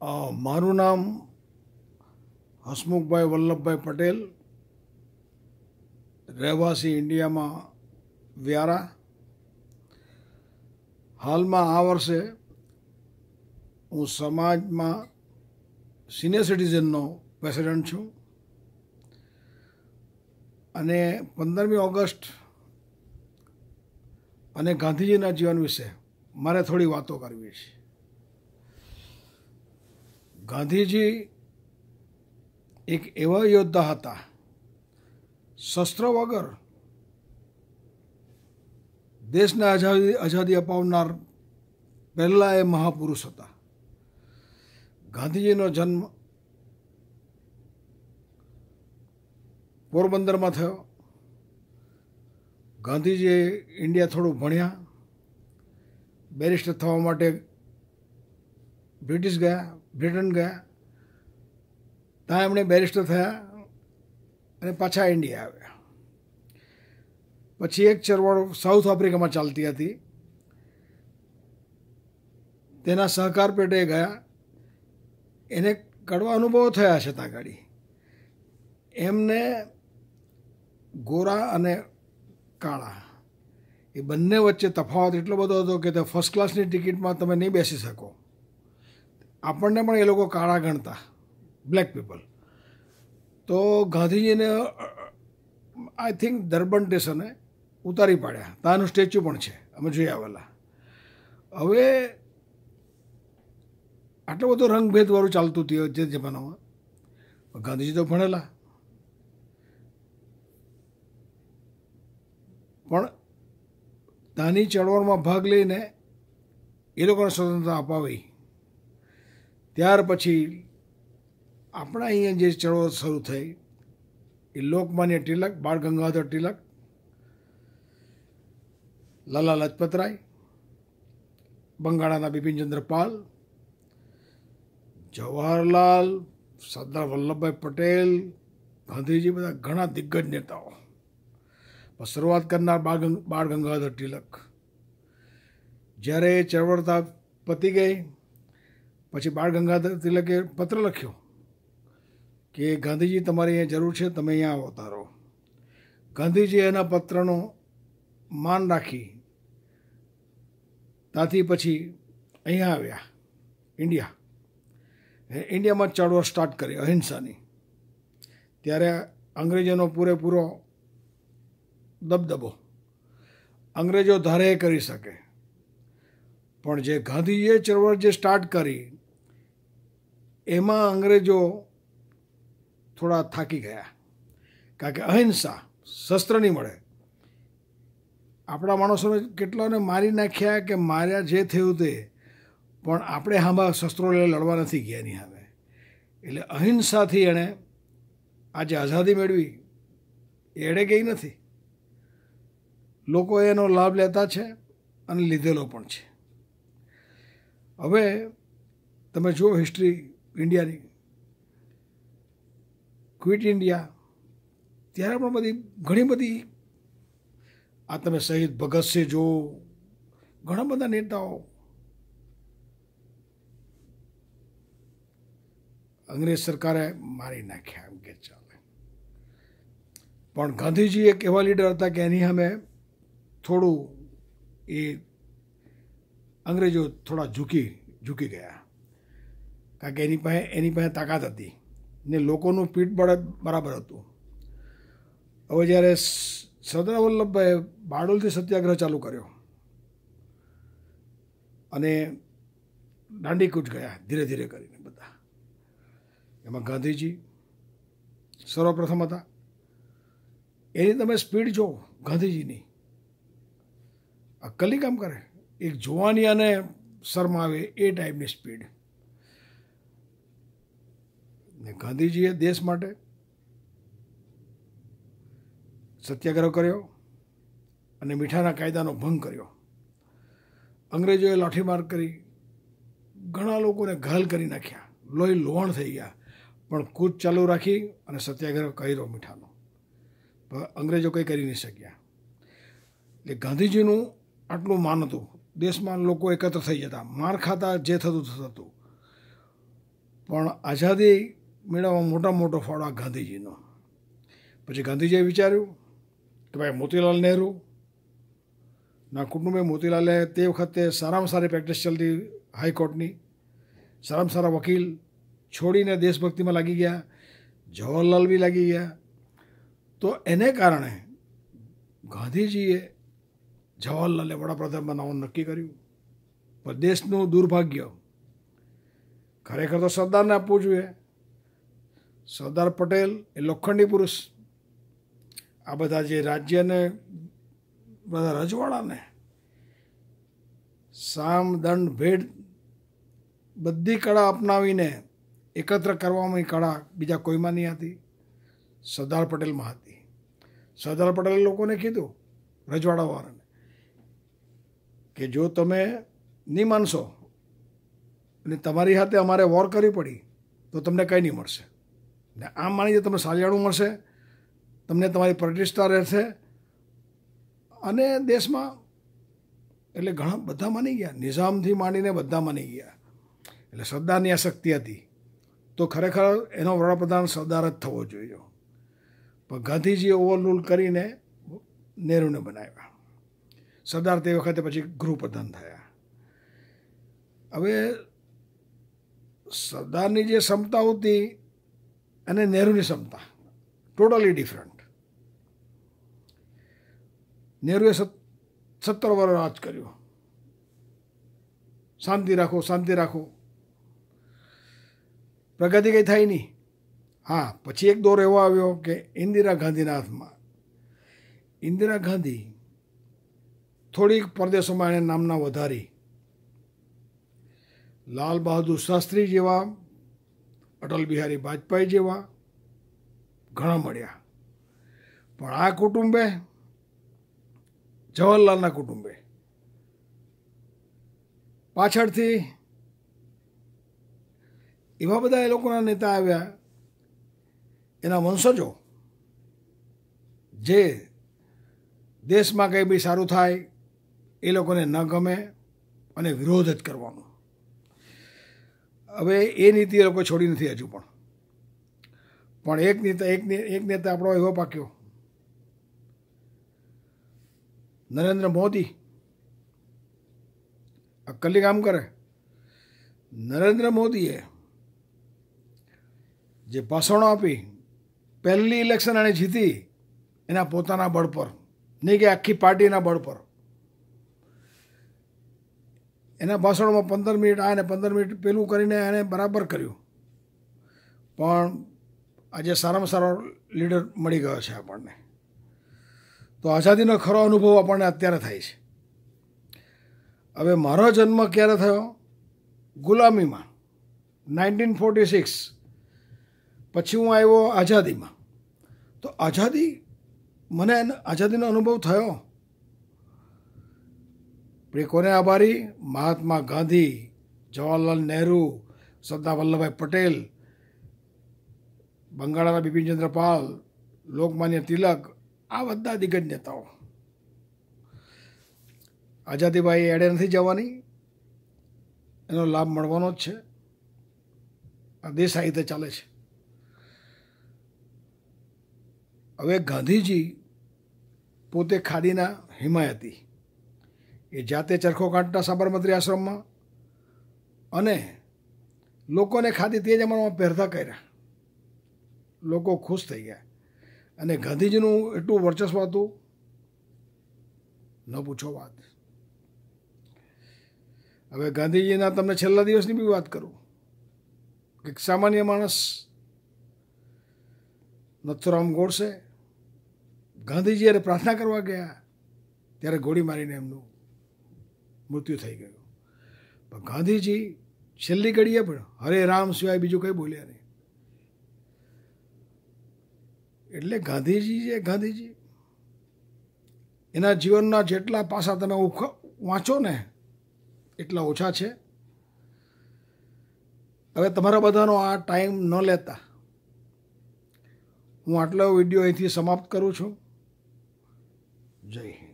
મારું નામ હસમુખભાઈ વલ્લભભાઈ પટેલ રહેવાસી ઇન્ડિયામાં વ્યારા હાલમાં આ વર્ષે હું સમાજમાં સિનિયર સિટીઝનનો પ્રેસિડેન્ટ છું અને પંદરમી ઓગસ્ટ અને ગાંધીજીના જીવન વિશે મારે થોડી વાતો કરવી છે ગાંધીજી એક એવા યોદ્ધા હતા શસ્ત્ર વગર દેશને આઝાદી આઝાદી અપાવનાર પહેલાં એ મહાપુરુષ હતા ગાંધીજીનો જન્મ પોરબંદરમાં થયો ગાંધીજીએ ઇન્ડિયા થોડું ભણ્યા બેરિસ્ટર થવા માટે બ્રિટિશ ગયા બ્રિટન ગયા ત્યાં એમણે બેરિસ્ટર થયા અને પાછા ઇન્ડિયા આવ્યા પછી એક ચળવળ સાઉથ આફ્રિકામાં ચાલતી હતી તેના સહકાર પેટે ગયા એને કડવા અનુભવો થયા છે ત્યાં ગાડી એમને ગોરા અને કાળા એ બંને વચ્ચે તફાવત એટલો બધો હતો કે તે ફર્સ્ટ ક્લાસની ટિકિટમાં તમે નહીં બેસી શકો આપણને પણ એ લોકો કાળા ગણતા બ્લેક પીપલ તો ગાંધીજીને આઈ થિંક દર્બન સ્ટેશને ઉતારી પાડ્યા ત્યાંનું સ્ટેચ્યુ પણ છે અમે જોઈ આવેલા હવે આટલો બધો રંગભેદવાળું ચાલતું હતું જે જમાનામાં ગાંધીજી તો ભણેલા પણ નાની ચળવળમાં ભાગ લઈને એ લોકોને સ્વતંત્રતા અપાવી ત્યાર પછી આપણા અહીંયા જે ચળવળ શરૂ થઈ એ લોકમાન્ય તિલક બાળ ગંગાધર તિલક લાલા લજપતરાય બંગાળાના બિપિનચંદ્ર પાલ જવાહરલાલ સરદાર વલ્લભભાઈ પટેલ ગાંધીજી બધા ઘણા દિગ્ગજ નેતાઓ શરૂઆત કરનાર બાળ ગંગાધર તિલક જ્યારે ચળવળતા પતી ગઈ પછી બાળ ગંગાધર તિલકે પત્ર લખ્યો કે ગાંધીજી તમારે અહીંયા જરૂર છે તમે અહીંયા આવો તારો ગાંધીજી એના પત્રનો માન રાખી ત્યાંથી પછી અહીંયા આવ્યા ઇન્ડિયા ઇન્ડિયામાં ચળવળ સ્ટાર્ટ કર્યો અહિંસાની ત્યારે અંગ્રેજોનો પૂરેપૂરો દબદબો અંગ્રેજો ધારે કરી શકે પણ જે ગાંધીજીએ ચળવળ જે સ્ટાર્ટ કરી એમાં અંગ્રેજો થોડા થાકી ગયા કારણ કે અહિંસા શસ્ત્ર નહીં મળે આપણા માણસોને કેટલાને મારી નાખ્યા કે માર્યા જે થયું તે પણ આપણે હાંભા શસ્ત્રો લઈને લડવા નથી ગયા નહીં સામે એટલે અહિંસાથી એણે આજે આઝાદી મેળવી એડે ગઈ નથી લોકો એનો લાભ લેતા છે અને લીધેલો પણ છે હવે તમે જુઓ હિસ્ટ્રી ઇન્ડિયાની ક્વિટ ઇન્ડિયા ત્યારે પણ બધી ઘણી બધી આ તમે શહીદ ભગતસિંહ જો ઘણા બધા નેતાઓ અંગ્રેજ સરકારે મારી નાખ્યા એમ કે ચાલે પણ ગાંધીજી એક એવા લીડર હતા કે એની સામે થોડું એ અંગ્રેજો થોડા ઝૂકી ઝૂકી ગયા કારણ કે એની પાસે એની પાસે તાકાત હતી ને લોકોનું પીઠ પીઠબળ બરાબર હતું હવે જ્યારે સરદાર વલ્લભભાઈએ બારડોલથી સત્યાગ્રહ ચાલુ કર્યો અને દાંડીકૂચ ગયા ધીરે ધીરે કરીને બધા એમાં ગાંધીજી સર્વપ્રથમ હતા એની તમે સ્પીડ જો ગાંધીજીની અક્કલી કામ કરે એક જોવાની અને શરમાવે એ ટાઈપની સ્પીડ ને ગાંધીજીએ દેશ માટે સત્યાગ્રહ કર્યો અને મીઠાના કાયદાનો ભંગ કર્યો અંગ્રેજોએ લાઠીમાર કરી ઘણા લોકોને ઘાલ કરી નાખ્યા લોહી લોહણ થઈ ગયા પણ કૂચ ચાલુ રાખી અને સત્યાગ્રહ કર્યો મીઠાનો અંગ્રેજો કંઈ કરી નહીં શક્યા એટલે ગાંધીજીનું આટલું માન હતું દેશમાં લોકો એકત્ર થઈ જતા માર ખાતા જે થતું થતું પણ આઝાદી મેળવવામાં મોટા મોટો ફાળો આ ગાંધીજીનો પછી ગાંધીજીએ વિચાર્યું કે ભાઈ મોતીલાલ નહેરુ ના કુટુંબે મોતીલાલે તે વખતે સારામાં સારી પ્રેક્ટિસ ચાલતી હાઈકોર્ટની સારામાં સારા વકીલ છોડીને દેશભક્તિમાં લાગી ગયા જવાહરલાલ બી લાગી ગયા તો એને કારણે ગાંધીજીએ જવાહરલાલે વડાપ્રધાન બનાવવાનું નક્કી કર્યું પણ દેશનું દુર્ભાગ્ય ખરેખર તો સરદારને આપવું જોઈએ સરદાર પટેલ એ લોખંડી પુરુષ આ બધા જે રાજ્યને બધા રજવાડાને સામ દંડ ભેડ બધી કળા અપનાવીને એકત્ર કરવામાં કળા બીજા કોઈમાં નહીં હતી સરદાર પટેલમાં હતી સરદાર પટેલે લોકોને કીધું રજવાડાવાળાને કે જો તમે નહીં માનશો અને તમારી સાથે અમારે વોર કરવી પડી તો તમને કંઈ નહીં મળશે ને આમ માની તમને સાલિયાળું મળશે તમને તમારી પ્રતિષ્ઠા રહેશે અને દેશમાં એટલે ઘણા બધા માની ગયા નિઝામથી માંડીને બધા માની ગયા એટલે સરદારની આ શક્તિ હતી તો ખરેખર એનો વડાપ્રધાન સરદાર જ થવો જોઈએ પણ ગાંધીજીએ ઓવરરૂલ કરીને નેહરુને બનાવ્યા સરદાર તે વખતે પછી ગૃહપ્રધાન થયા હવે સરદારની જે ક્ષમતા હતી અને નહેરુની સમતા ટોટલી ડિફરન્ટ નહેરુએ સત્તર વર્ષ રાજ કર્યું શાંતિ રાખો શાંતિ રાખો પ્રગતિ કંઈ થાય નહીં હા પછી એક દોર એવો આવ્યો કે ઇન્દિરા ગાંધીના હાથમાં ઇન્દિરા ગાંધી થોડીક પરદેશોમાં એણે નામના વધારી લાલ બહાદુર શાસ્ત્રી જેવા અટલ બિહારી વાજપેયી જેવા ઘણા મળ્યા પણ આ કુટુંબે જવાહરલાલના કુટુંબે પાછળથી એવા બધા એ લોકોના નેતા આવ્યા એના વંશજો જે દેશમાં કંઈ બી સારું થાય એ લોકોને ન ગમે અને વિરોધ જ કરવાનો હવે એ નીતિ એ લોકો છોડી નથી હજુ પણ પણ એક નેતા એક એક નેતા આપણો એવો પાક્યો નરેન્દ્ર મોદી અક્કલી કામ કરે નરેન્દ્ર મોદીએ જે ભાષણો આપી પહેલી ઇલેક્શન એણે જીતી એના પોતાના બળ પર નહીં કે આખી પાર્ટીના બળ પર એના ભાષણમાં પંદર મિનિટ આ અને પંદર મિનિટ પેલું કરીને એણે બરાબર કર્યું પણ આજે સારામાં સારો લીડર મળી ગયો છે આપણને તો આઝાદીનો ખરો અનુભવ આપણને અત્યારે થાય છે હવે મારો જન્મ ક્યારે થયો ગુલામીમાં નાઇન્ટીન ફોર્ટી સિક્સ પછી હું આવ્યો આઝાદીમાં તો આઝાદી મને આઝાદીનો અનુભવ થયો પછી કોને આભારી મહાત્મા ગાંધી જવાહરલાલ નહેરુ સરદાર વલ્લભભાઈ પટેલ બંગાળાના બિપિનચંદ્ર પાલ લોકમાન્ય તિલક આ બધા દિગ્ગજ નેતાઓ આઝાદીભાઈ એડે નથી જવાની એનો લાભ મળવાનો જ છે આ દેશ આ રીતે ચાલે છે હવે ગાંધીજી પોતે ખાદીના હિમાયતી એ જાતે ચરખો કાંટતા સાબરમતી આશ્રમમાં અને લોકોને ખાદી તે જમાનામાં પહેરતા કર્યા લોકો ખુશ થઈ ગયા અને ગાંધીજીનું એટલું વર્ચસ્વ હતું ન પૂછો વાત હવે ગાંધીજીના તમને છેલ્લા દિવસની બી વાત કરું એક સામાન્ય માણસ નથુરામ ગોળશે ગાંધીજી પ્રાર્થના કરવા ગયા ત્યારે ગોળી મારીને એમનું મૃત્યુ થઈ ગયું પણ ગાંધીજી છેલ્લી ઘડીએ પણ હરે રામ સિવાય બીજું કંઈ બોલ્યા નહીં એટલે ગાંધીજી જે ગાંધીજી એના જીવનના જેટલા પાસા તમે વાંચો ને એટલા ઓછા છે હવે તમારા બધાનો આ ટાઈમ ન લેતા હું આટલો વિડીયો અહીંથી સમાપ્ત કરું છું જય હિન્દ